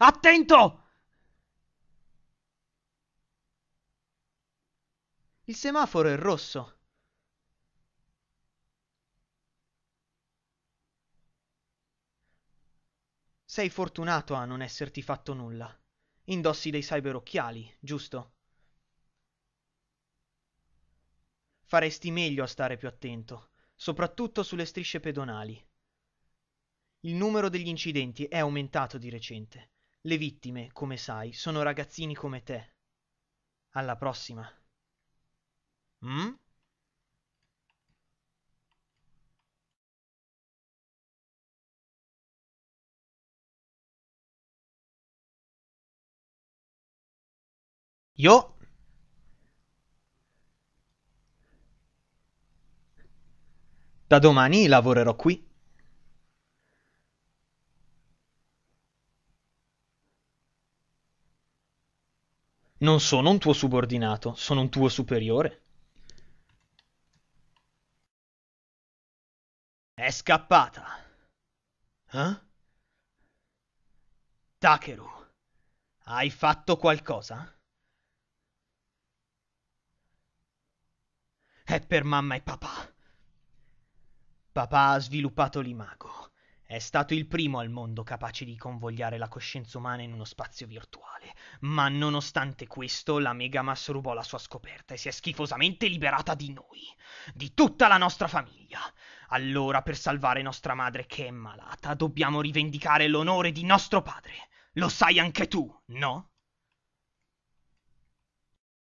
Attento! Il semaforo è rosso. Sei fortunato a non esserti fatto nulla. Indossi dei cyberocchiali, giusto? Faresti meglio a stare più attento, soprattutto sulle strisce pedonali. Il numero degli incidenti è aumentato di recente. Le vittime, come sai, sono ragazzini come te. Alla prossima. Mm? Io. Da domani lavorerò qui. Non sono un tuo subordinato, sono un tuo superiore. È scappata. Eh? Takeru, hai fatto qualcosa? È per mamma e papà. Papà ha sviluppato l'imago. È stato il primo al mondo capace di convogliare la coscienza umana in uno spazio virtuale, ma nonostante questo la Megamas rubò la sua scoperta e si è schifosamente liberata di noi, di tutta la nostra famiglia. Allora, per salvare nostra madre che è malata, dobbiamo rivendicare l'onore di nostro padre. Lo sai anche tu, no?